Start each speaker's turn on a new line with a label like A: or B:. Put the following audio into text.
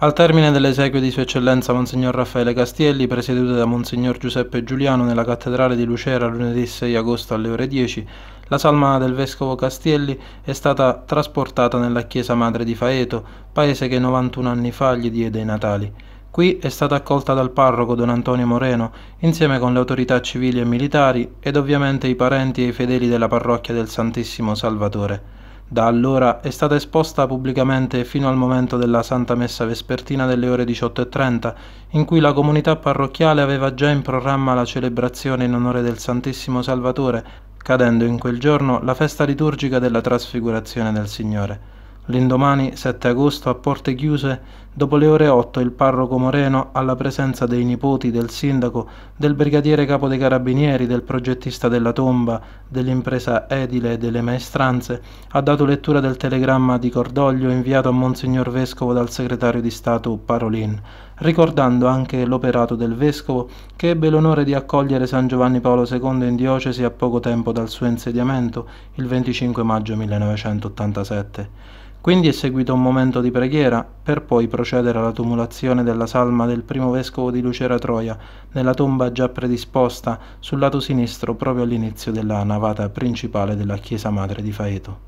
A: Al termine dell'esequio di Sua Eccellenza Monsignor Raffaele Castielli, presieduto da Monsignor Giuseppe Giuliano nella cattedrale di Lucera lunedì 6 agosto alle ore 10, la salma del vescovo Castielli è stata trasportata nella chiesa madre di Faeto, paese che 91 anni fa gli diede i natali. Qui è stata accolta dal parroco Don Antonio Moreno, insieme con le autorità civili e militari ed ovviamente i parenti e i fedeli della parrocchia del Santissimo Salvatore. Da allora è stata esposta pubblicamente fino al momento della Santa Messa Vespertina delle ore 18.30, in cui la comunità parrocchiale aveva già in programma la celebrazione in onore del Santissimo Salvatore, cadendo in quel giorno la festa liturgica della trasfigurazione del Signore. L'indomani 7 agosto a porte chiuse, dopo le ore 8 il parroco Moreno, alla presenza dei nipoti del sindaco, del brigadiere capo dei carabinieri, del progettista della tomba, dell'impresa edile e delle maestranze, ha dato lettura del telegramma di cordoglio inviato a Monsignor Vescovo dal segretario di Stato Parolin, ricordando anche l'operato del Vescovo che ebbe l'onore di accogliere San Giovanni Paolo II in diocesi a poco tempo dal suo insediamento, il 25 maggio 1987. Quindi è seguito un momento di preghiera, per poi procedere alla tumulazione della salma del primo vescovo di Lucera Troia, nella tomba già predisposta sul lato sinistro proprio all'inizio della navata principale della chiesa madre di Faeto.